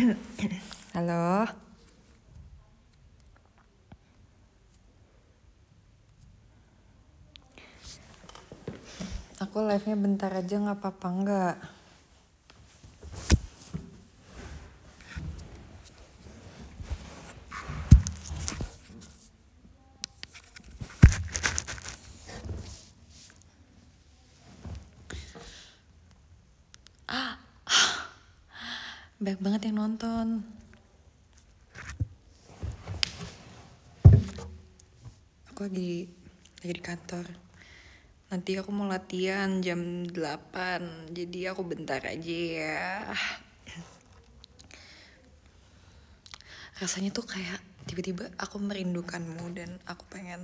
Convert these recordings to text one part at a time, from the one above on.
Halo. Aku live-nya bentar aja nggak apa-apa nggak? nanti aku mau latihan jam 8 jadi aku bentar aja ya rasanya tuh kayak tiba-tiba aku merindukanmu dan aku pengen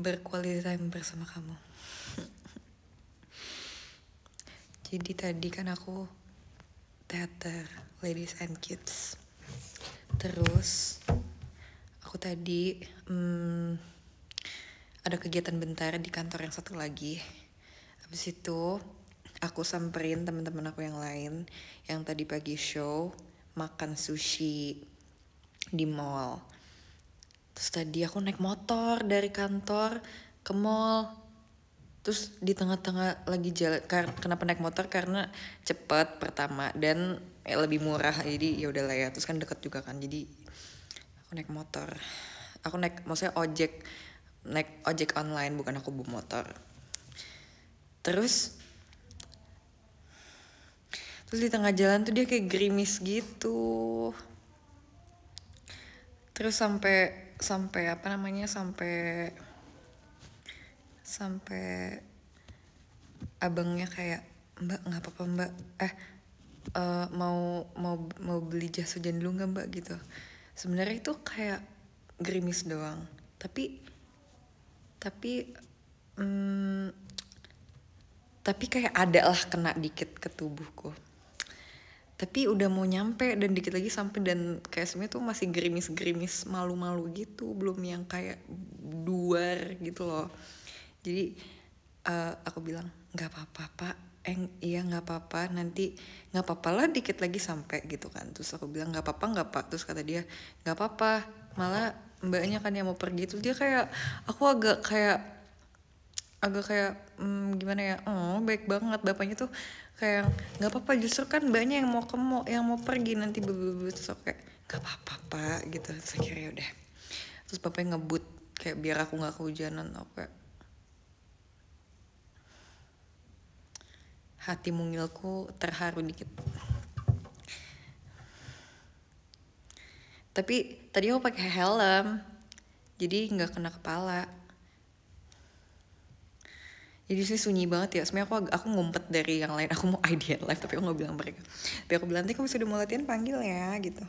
berkualitas time bersama kamu jadi tadi kan aku teater ladies and kids terus aku tadi hmm, ada kegiatan bentar di kantor yang satu lagi habis itu aku samperin teman-teman aku yang lain yang tadi pagi show makan sushi di mall terus tadi aku naik motor dari kantor ke mall terus di tengah-tengah lagi jalan kenapa naik motor karena cepat pertama dan eh, lebih murah jadi ya lah ya terus kan deket juga kan jadi aku naik motor aku naik maksudnya ojek naik ojek online bukan aku bu motor terus terus di tengah jalan tuh dia kayak gerimis gitu terus sampai sampai apa namanya sampai sampai abangnya kayak mbak nggak apa-apa mbak eh uh, mau mau mau beli jas hujan dulu nggak mbak gitu sebenarnya itu kayak gerimis doang tapi tapi hmm, tapi kayak ada lah kena dikit ke tubuhku tapi udah mau nyampe dan dikit lagi sampai dan kayak semuanya tuh masih gerimis-gerimis malu-malu gitu belum yang kayak duar gitu loh jadi uh, aku bilang nggak apa-apa pak eh iya nggak apa-apa nanti nggak apa-apa lah dikit lagi sampai gitu kan terus aku bilang nggak apa-apa nggak pak terus kata dia nggak apa-apa malah mbaknya kan yang mau pergi tuh dia kayak aku agak kayak agak kayak hmm, gimana ya oh baik banget bapaknya tuh kayak nggak apa-apa justru kan mbaknya yang mau mau yang mau pergi nanti bebebe terus aku kayak nggak apa-apa pak gitu terus akhirnya udah terus bapaknya ngebut kayak biar aku nggak kehujanan oke hati mungilku terharu dikit tapi tadi aku pakai helm jadi nggak kena kepala jadi sih sunyi banget ya sebenarnya aku aku ngumpet dari yang lain aku mau idea live tapi aku nggak bilang mereka tapi aku bilang nanti kamu sudah mau latihan panggil ya gitu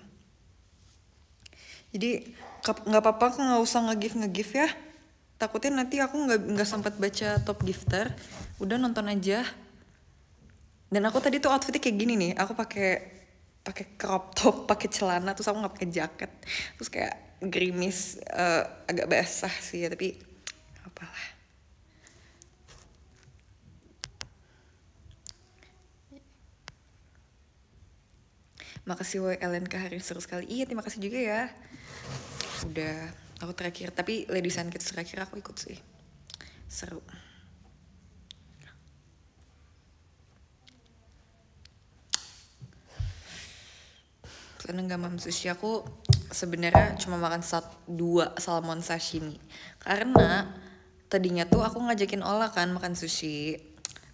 jadi nggak apa-apa aku nggak usah nge-give nge-give ya takutnya nanti aku nggak nggak sempat baca top gifter udah nonton aja dan aku tadi tuh outfitnya kayak gini nih aku pakai pakai crop top pakai celana terus aku nggak pakai jaket terus kayak gerimis uh, agak basah sih ya tapi apalah makasih Ellen hari seru sekali iya terima kasih juga ya udah aku terakhir tapi Lady Sun terakhir aku ikut sih seru karena nggak makan sushi aku sebenarnya cuma makan satu dua salmon sashimi karena tadinya tuh aku ngajakin Ola kan makan sushi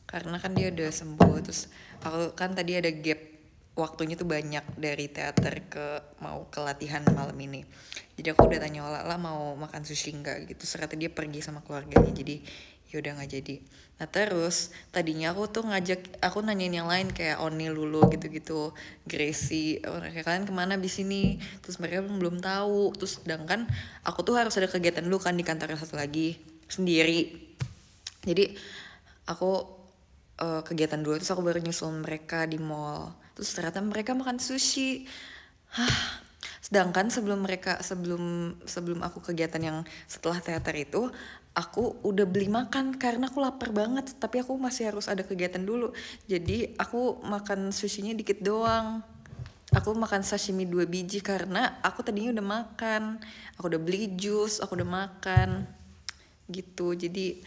karena kan dia udah sembuh terus aku kan tadi ada gap waktunya tuh banyak dari teater ke mau ke latihan malam ini jadi aku udah tanya Ola lah mau makan sushi nggak gitu serta dia pergi sama keluarganya jadi ya udah nggak jadi nah terus tadinya aku tuh ngajak aku nanyain yang lain kayak Oni Lulu gitu-gitu Gracie mereka kalian kemana di sini terus mereka belum tahu terus sedangkan aku tuh harus ada kegiatan dulu kan di kantor satu lagi sendiri jadi aku uh, kegiatan dulu terus aku baru nyusul mereka di mall terus ternyata mereka makan sushi Hah, sedangkan sebelum mereka sebelum sebelum aku kegiatan yang setelah teater itu aku udah beli makan karena aku lapar banget tapi aku masih harus ada kegiatan dulu jadi aku makan sushinya dikit doang aku makan sashimi dua biji karena aku tadinya udah makan aku udah beli jus aku udah makan gitu jadi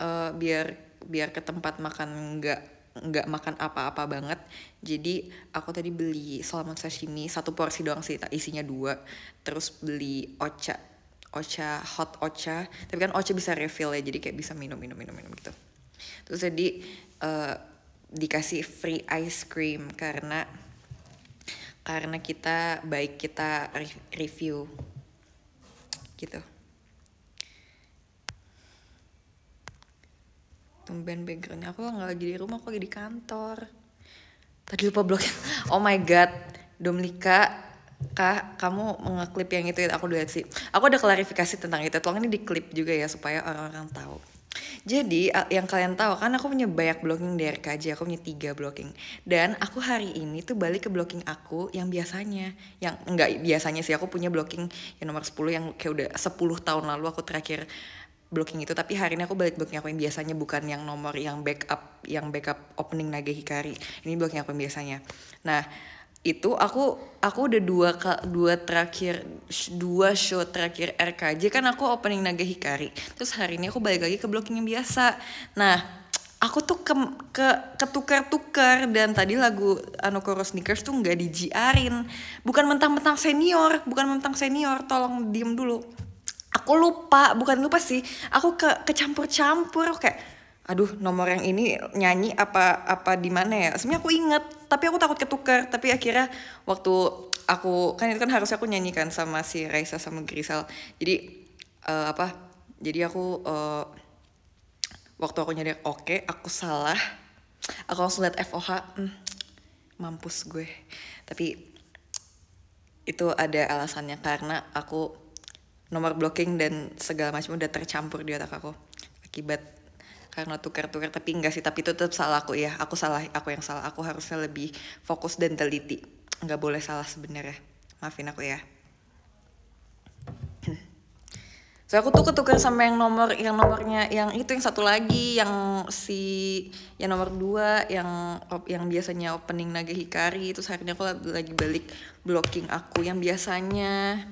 uh, biar biar ke tempat makan nggak nggak makan apa-apa banget jadi aku tadi beli salmon sashimi satu porsi doang sih isinya dua terus beli ocha Ocha hot Ocha tapi kan Ocha bisa refill ya jadi kayak bisa minum minum minum minum gitu terus jadi uh, eh, dikasih free ice cream karena karena kita baik kita re review gitu tumben backgroundnya aku nggak lagi di rumah aku lagi di kantor tadi lupa bloknya oh my god Domlika Kak, kamu mengeklip yang itu, aku lihat sih. Aku ada klarifikasi tentang itu. Tolong ini diklip juga ya supaya orang-orang tahu. Jadi yang kalian tahu kan aku punya banyak blocking di RKJ, aku punya tiga blocking. Dan aku hari ini tuh balik ke blocking aku yang biasanya, yang enggak biasanya sih aku punya blocking yang nomor 10 yang kayak udah 10 tahun lalu aku terakhir blocking itu tapi hari ini aku balik blocking aku yang biasanya bukan yang nomor yang backup yang backup opening Naga Hikari ini blocking aku yang biasanya nah itu aku aku udah dua dua terakhir dua show terakhir RKJ kan aku opening Naga Hikari terus hari ini aku balik lagi ke blocking yang biasa nah aku tuh ke ke ketukar-tukar dan tadi lagu Anokoro Sneakers tuh nggak dijiarin bukan mentang-mentang senior bukan mentang senior tolong diem dulu aku lupa bukan lupa sih aku ke kecampur-campur kayak aduh nomor yang ini nyanyi apa apa di mana ya sebenarnya aku inget tapi aku takut ketukar tapi akhirnya waktu aku kan itu kan harus aku nyanyikan sama si Raisa sama Grisel jadi uh, apa jadi aku uh, waktu aku nyadar oke okay, aku salah aku langsung lihat FOH hmm, mampus gue tapi itu ada alasannya karena aku nomor blocking dan segala macam udah tercampur di otak aku akibat karena tukar-tukar tapi enggak sih tapi itu tetap salah aku ya aku salah aku yang salah aku harusnya lebih fokus dan teliti nggak boleh salah sebenarnya maafin aku ya so aku tuh ketukar sama yang nomor yang nomornya yang itu yang satu lagi yang si yang nomor dua yang yang biasanya opening naga hikari itu akhirnya aku lagi balik blocking aku yang biasanya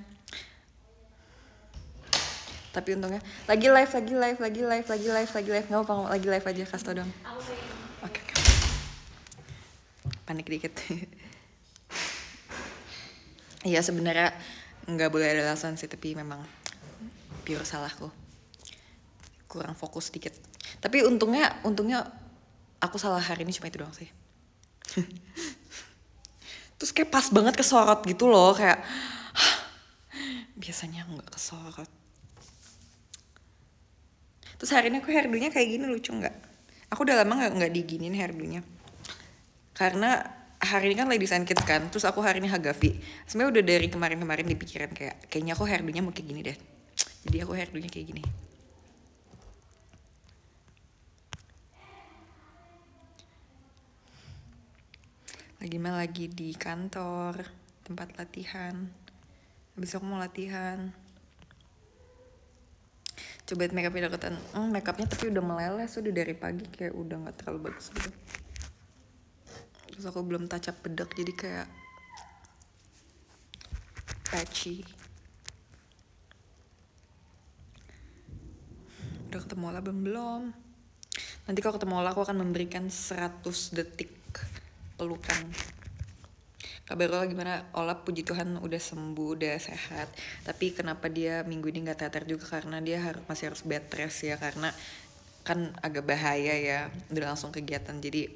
tapi untungnya lagi live lagi live lagi live lagi live lagi live nggak apa lagi live aja kasih dong oke okay. panik dikit Iya sebenarnya nggak boleh ada alasan sih tapi memang pure salahku kurang fokus dikit tapi untungnya untungnya aku salah hari ini cuma itu doang sih terus kayak pas banget kesorot gitu loh kayak biasanya nggak kesorot terus hari ini aku herdunya kayak gini lucu nggak aku udah lama nggak nggak diginin herdunya, karena hari ini kan lagi and kids kan terus aku hari ini hagafi sebenarnya udah dari kemarin-kemarin di kayak kayaknya aku herdunya mau kayak gini deh jadi aku herdunya kayak gini lagi mah lagi di kantor tempat latihan besok mau latihan coba makeupnya udah deketan hmm, makeupnya tapi udah meleleh sudah dari pagi kayak udah nggak terlalu bagus gitu terus aku belum touch bedak jadi kayak patchy udah ketemu lah belum belum nanti kalau ketemu lah aku akan memberikan 100 detik pelukan kabar lo gimana olah puji Tuhan udah sembuh udah sehat tapi kenapa dia minggu ini nggak teater juga karena dia harus masih harus bed rest ya karena kan agak bahaya ya udah langsung kegiatan jadi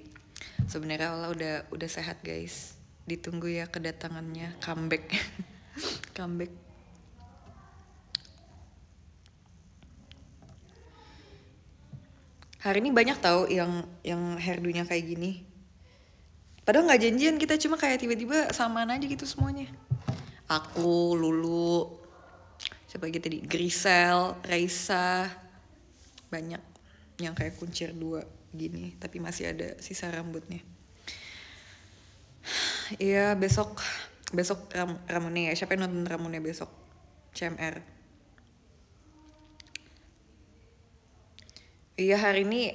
sebenarnya Ola udah udah sehat guys ditunggu ya kedatangannya comeback comeback hari ini banyak tau yang yang hairdunya kayak gini padahal nggak janjian kita cuma kayak tiba-tiba samaan aja gitu semuanya aku lulu siapa lagi tadi Grisel Raisa banyak yang kayak kuncir dua gini tapi masih ada sisa rambutnya Iya besok besok ram, Ramune ya siapa yang nonton Ramune besok CMR Iya hari ini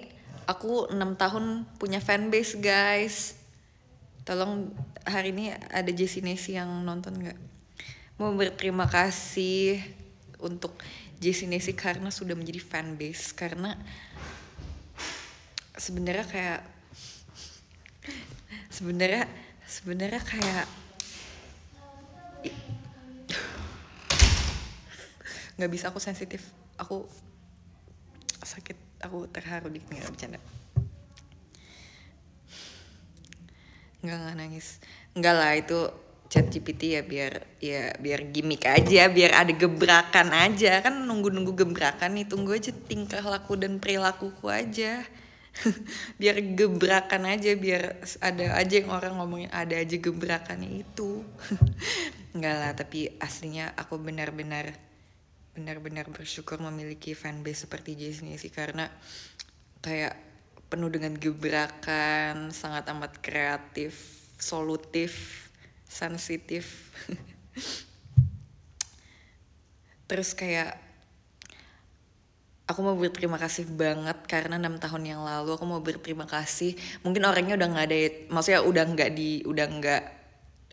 aku 6 tahun punya fanbase guys tolong hari ini ada Jessi Nesi yang nonton nggak mau berterima kasih untuk Jessi Nesi karena sudah menjadi fanbase karena sebenarnya kayak sebenarnya sebenarnya kayak nggak bisa aku sensitif aku sakit aku terharu dikit nggak bercanda nggak nggak nangis nggak lah itu chat GPT ya biar ya biar gimmick aja biar ada gebrakan aja kan nunggu nunggu gebrakan nih tunggu aja tingkah laku dan perilakuku aja biar gebrakan aja biar ada aja yang orang ngomongin ada aja gebrakan itu nggak lah tapi aslinya aku benar-benar benar-benar bersyukur memiliki fanbase seperti Jason sih karena kayak penuh dengan gebrakan, sangat amat kreatif, solutif, sensitif. Terus kayak aku mau berterima kasih banget karena enam tahun yang lalu aku mau berterima kasih mungkin orangnya udah nggak ada maksudnya udah nggak di udah nggak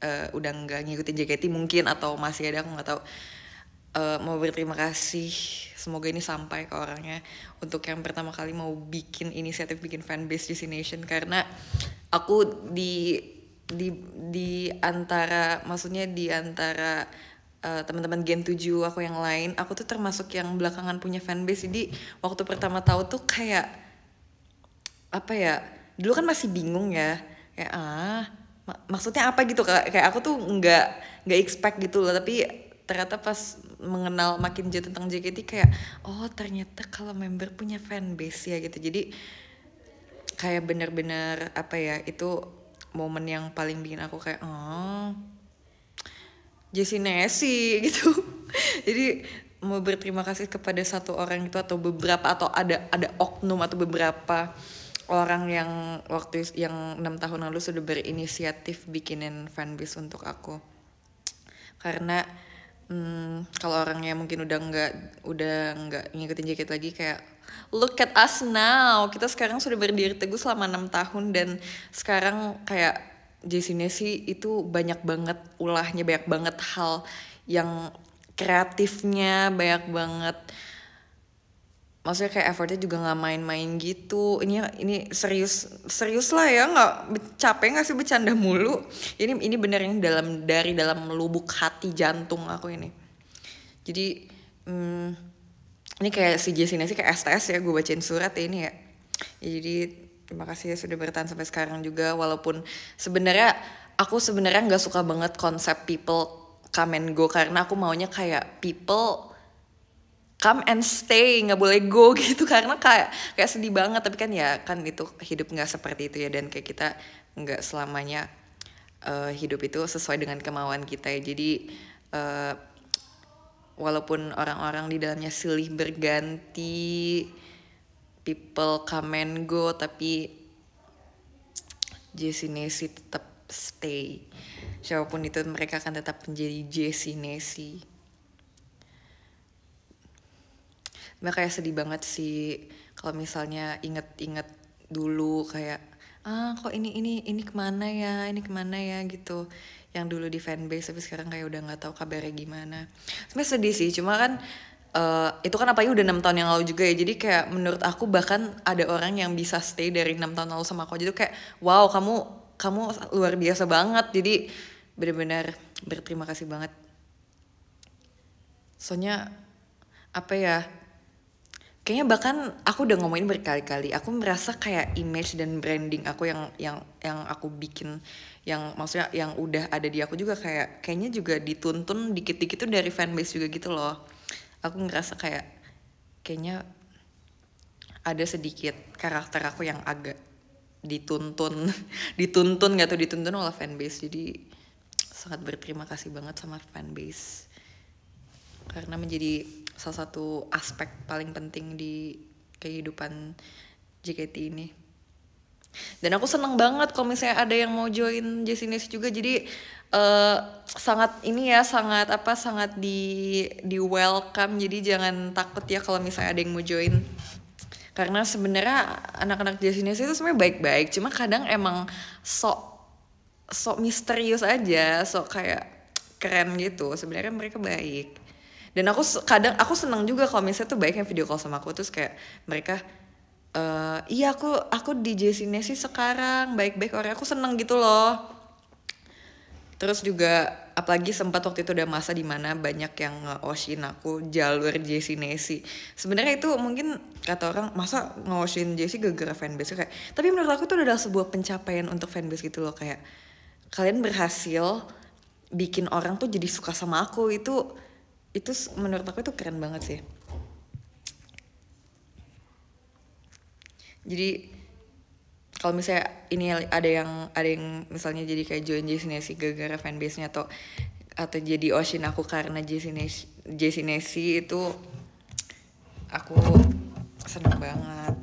uh, udah nggak ngikutin JKT mungkin atau masih ada aku nggak tahu uh, mau berterima kasih semoga ini sampai ke orangnya untuk yang pertama kali mau bikin inisiatif bikin fanbase destination karena aku di di di antara maksudnya di antara uh, teman-teman Gen 7 aku yang lain aku tuh termasuk yang belakangan punya fanbase jadi waktu pertama tahu tuh kayak apa ya dulu kan masih bingung ya kayak ah mak maksudnya apa gitu kayak aku tuh nggak nggak expect gitu loh tapi ternyata pas mengenal makin jauh tentang JKT kayak oh ternyata kalau member punya fanbase ya gitu jadi kayak bener-bener apa ya itu momen yang paling bikin aku kayak oh Jessie Nessy gitu jadi mau berterima kasih kepada satu orang itu atau beberapa atau ada ada oknum atau beberapa orang yang waktu yang enam tahun lalu sudah berinisiatif bikinin fanbase untuk aku karena hmm, kalau orangnya mungkin udah nggak udah nggak ngikutin jaket lagi kayak look at us now kita sekarang sudah berdiri teguh selama enam tahun dan sekarang kayak Jasonnya sih itu banyak banget ulahnya banyak banget hal yang kreatifnya banyak banget maksudnya kayak effortnya juga nggak main-main gitu ini ini serius serius lah ya nggak capek nggak sih bercanda mulu ini ini bener yang dalam dari dalam lubuk hati jantung aku ini jadi hmm, ini kayak si nih sih kayak STS ya gue bacain surat ini ya, ya jadi terima kasih ya sudah bertahan sampai sekarang juga walaupun sebenarnya aku sebenarnya nggak suka banget konsep people come and go karena aku maunya kayak people come and stay nggak boleh go gitu karena kayak kayak sedih banget tapi kan ya kan itu hidup nggak seperti itu ya dan kayak kita nggak selamanya uh, hidup itu sesuai dengan kemauan kita ya jadi uh, walaupun orang-orang di dalamnya silih berganti people come and go tapi Jesse Nessie tetap stay siapapun itu mereka akan tetap menjadi Jesse Nessie mbak kayak sedih banget sih kalau misalnya inget-inget dulu kayak ah kok ini ini ini kemana ya ini kemana ya gitu yang dulu di fanbase tapi sekarang kayak udah nggak tahu kabarnya gimana sebenarnya sedih sih cuma kan Uh, itu kan apa ya udah enam tahun yang lalu juga ya jadi kayak menurut aku bahkan ada orang yang bisa stay dari enam tahun lalu sama aku jadi kayak wow kamu kamu luar biasa banget jadi benar-benar berterima kasih banget soalnya apa ya kayaknya bahkan aku udah ngomongin berkali-kali aku merasa kayak image dan branding aku yang yang yang aku bikin yang maksudnya yang udah ada di aku juga kayak kayaknya juga dituntun dikit-dikit tuh dari fanbase juga gitu loh aku ngerasa kayak kayaknya ada sedikit karakter aku yang agak dituntun dituntun gak tuh dituntun oleh fanbase jadi sangat berterima kasih banget sama fanbase karena menjadi salah satu aspek paling penting di kehidupan JKT ini. Dan aku seneng banget kalau misalnya ada yang mau join Jessinis juga, jadi uh, sangat ini ya, sangat apa, sangat di di welcome. Jadi jangan takut ya kalau misalnya ada yang mau join. Karena sebenarnya anak-anak Jessinis itu sebenarnya baik-baik, cuma kadang emang sok sok misterius aja, sok kayak keren gitu. Sebenarnya mereka baik dan aku kadang aku seneng juga kalau misalnya tuh baiknya video call sama aku terus kayak mereka Uh, iya aku aku di sini e sih sekarang baik-baik orang aku seneng gitu loh terus juga apalagi sempat waktu itu udah masa dimana banyak yang ngosin aku jalur Jessie Nessie sebenarnya itu mungkin kata orang masa ngosin oshin Jessie gara-gara fanbase kayak tapi menurut aku itu adalah sebuah pencapaian untuk fanbase gitu loh kayak kalian berhasil bikin orang tuh jadi suka sama aku itu itu menurut aku itu keren banget sih jadi kalau misalnya ini ada yang ada yang misalnya jadi kayak join sih gara-gara fanbase-nya atau atau jadi Oshin aku karena Jessinesi Jessinesi itu aku seneng banget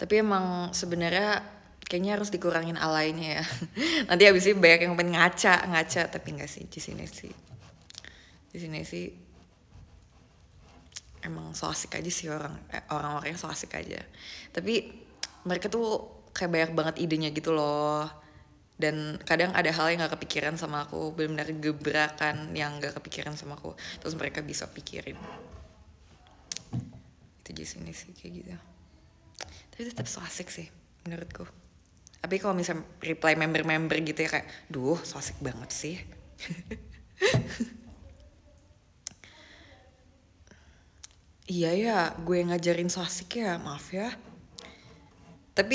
tapi emang sebenarnya kayaknya harus dikurangin alainya ya nanti abis ini banyak yang pengen ngaca ngaca tapi nggak sih di sini sih di sini sih emang so asik aja sih orang eh, orang-orangnya so asik aja tapi mereka tuh kayak banyak banget idenya gitu loh dan kadang ada hal yang gak kepikiran sama aku belum dari gebrakan yang gak kepikiran sama aku terus mereka bisa pikirin itu di sini sih kayak gitu tapi tetap so asik sih menurutku tapi kalau misalnya reply member-member gitu ya kayak duh sosik banget sih iya ya gue ngajarin sosik ya maaf ya tapi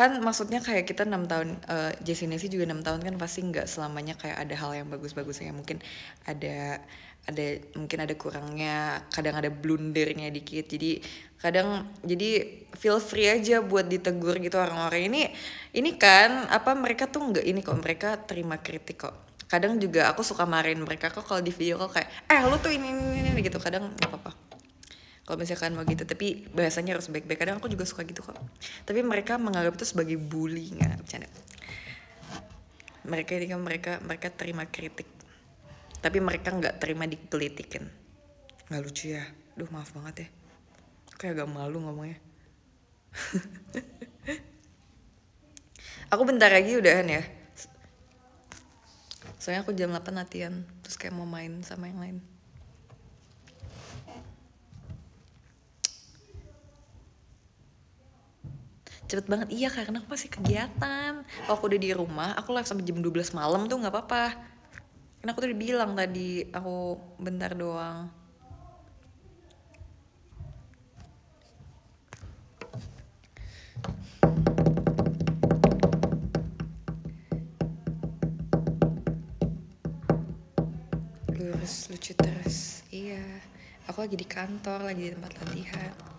kan maksudnya kayak kita enam tahun uh, eh, sih juga enam tahun kan pasti nggak selamanya kayak ada hal yang bagus-bagusnya ya, mungkin ada ada mungkin ada kurangnya kadang ada blundernya dikit jadi kadang jadi feel free aja buat ditegur gitu orang-orang ini ini kan apa mereka tuh nggak ini kok mereka terima kritik kok kadang juga aku suka marahin mereka kok kalau di video kok kayak eh lu tuh ini ini, ini gitu kadang nggak apa-apa kalau misalkan mau gitu tapi bahasanya harus baik-baik kadang aku juga suka gitu kok tapi mereka menganggap itu sebagai bullying, nggak ya, bercanda mereka ini kan mereka mereka terima kritik tapi mereka nggak terima dikelitikin nggak lucu ya duh maaf banget ya kayak agak malu ngomongnya aku bentar lagi udahan ya soalnya aku jam 8 latihan terus kayak mau main sama yang lain cepet banget iya karena aku masih kegiatan kalau aku udah di rumah aku live sampai jam 12 malam tuh nggak apa-apa karena aku tuh dibilang tadi aku bentar doang lurus lucu terus iya aku lagi di kantor lagi di tempat latihan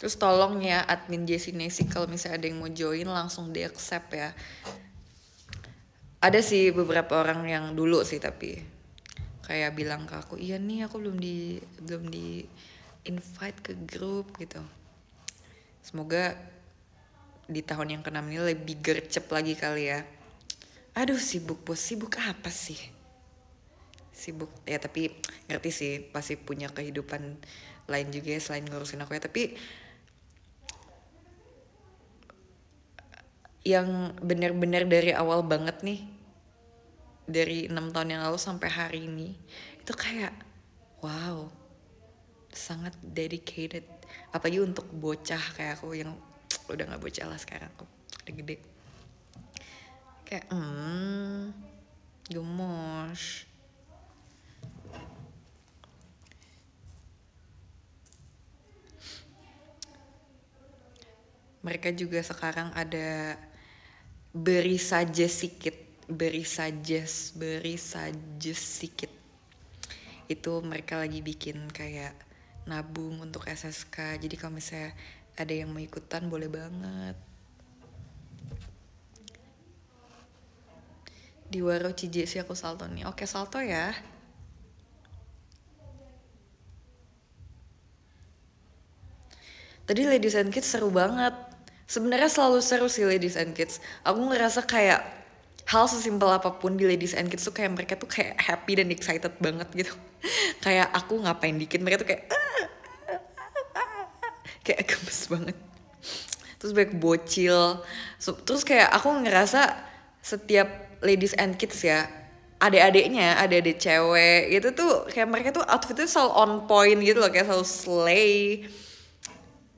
Terus tolong ya admin Jessinesi kalau misalnya ada yang mau join langsung di accept ya. Ada sih beberapa orang yang dulu sih tapi kayak bilang ke aku, "Iya nih, aku belum di belum di invite ke grup gitu." Semoga di tahun yang ke-6 ini lebih gercep lagi kali ya. Aduh sibuk bos, sibuk apa sih? Sibuk ya tapi ngerti sih pasti punya kehidupan lain juga ya selain ngurusin aku ya tapi yang benar-benar dari awal banget nih dari enam tahun yang lalu sampai hari ini itu kayak wow sangat dedicated apa aja untuk bocah kayak aku yang udah nggak bocah lah sekarang aku udah gede kayak hmm gemos mereka juga sekarang ada beri saja sedikit, beri saja, beri saja sedikit. itu mereka lagi bikin kayak nabung untuk SSK jadi kalau misalnya ada yang mau ikutan boleh banget di Waro sih aku salto nih oke salto ya tadi Ladies and Kids seru banget sebenarnya selalu seru sih ladies and kids aku ngerasa kayak hal sesimpel apapun di ladies and kids tuh kayak mereka tuh kayak happy dan excited banget gitu kayak aku ngapain dikit mereka tuh kayak ah, ah, ah, kayak gemes banget terus banyak bocil terus kayak aku ngerasa setiap ladies and kids ya adik-adiknya, ada adik cewek gitu tuh kayak mereka tuh outfitnya selalu on point gitu loh kayak selalu slay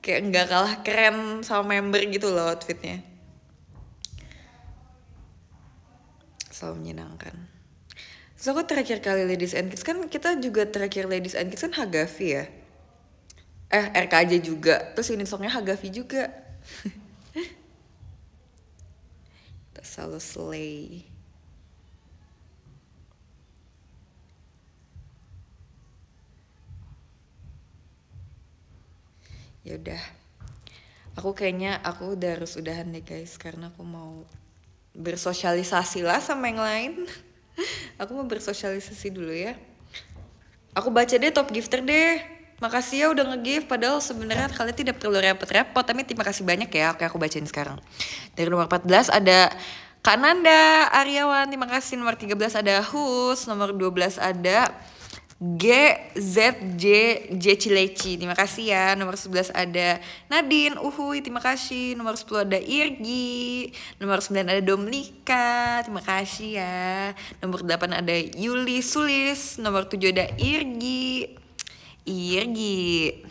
kayak enggak kalah keren sama member gitu loh outfitnya selalu menyenangkan so aku terakhir kali Ladies and Kids kan kita juga terakhir Ladies and Kids kan Hagafi ya eh RKJ juga terus ini songnya Hagafi juga kita selalu slay ya udah aku kayaknya aku udah harus udahan deh guys karena aku mau bersosialisasi lah sama yang lain aku mau bersosialisasi dulu ya aku baca deh top gifter deh makasih ya udah nge padahal sebenarnya kalian tidak perlu repot-repot tapi terima kasih banyak ya oke aku bacain sekarang dari nomor 14 ada Kananda Aryawan terima kasih nomor 13 ada Hus nomor 12 ada G Z J J Cileci. Terima kasih ya. Nomor 11 ada Nadin, Uhuy, terima kasih. Nomor 10 ada Irgi. Nomor 9 ada Domlika. Terima kasih ya. Nomor 8 ada Yuli Sulis. Nomor 7 ada Irgi. Irgi.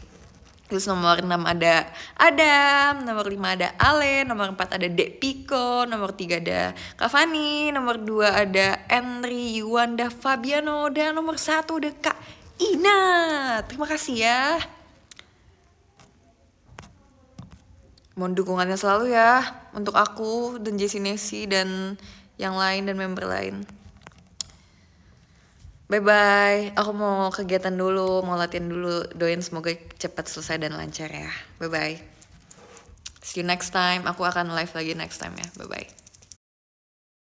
Terus nomor 6 ada Adam, nomor 5 ada Ale, nomor 4 ada Dek Piko, nomor 3 ada Cavani, nomor 2 ada Henry, Yuanda, Fabiano, dan nomor 1 ada Kak Ina. Terima kasih ya. Mohon dukungannya selalu ya untuk aku dan Jessie Nessie dan yang lain dan member lain bye bye aku mau kegiatan dulu mau latihan dulu doain semoga cepat selesai dan lancar ya bye bye see you next time aku akan live lagi next time ya bye bye